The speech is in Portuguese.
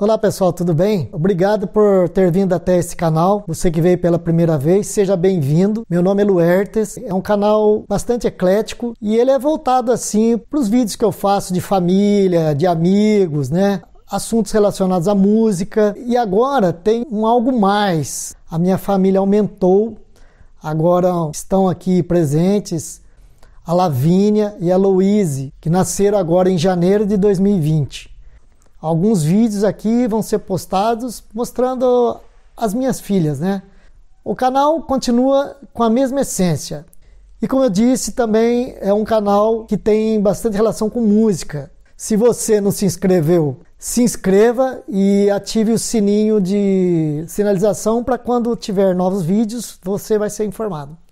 Olá pessoal, tudo bem? Obrigado por ter vindo até esse canal. Você que veio pela primeira vez, seja bem-vindo. Meu nome é Luertes, é um canal bastante eclético e ele é voltado assim para os vídeos que eu faço de família, de amigos, né? Assuntos relacionados à música. E agora tem um algo mais. A minha família aumentou. Agora estão aqui presentes a Lavínia e a Louise, que nasceram agora em janeiro de 2020. Alguns vídeos aqui vão ser postados mostrando as minhas filhas, né? O canal continua com a mesma essência. E como eu disse, também é um canal que tem bastante relação com música. Se você não se inscreveu, se inscreva e ative o sininho de sinalização para quando tiver novos vídeos você vai ser informado.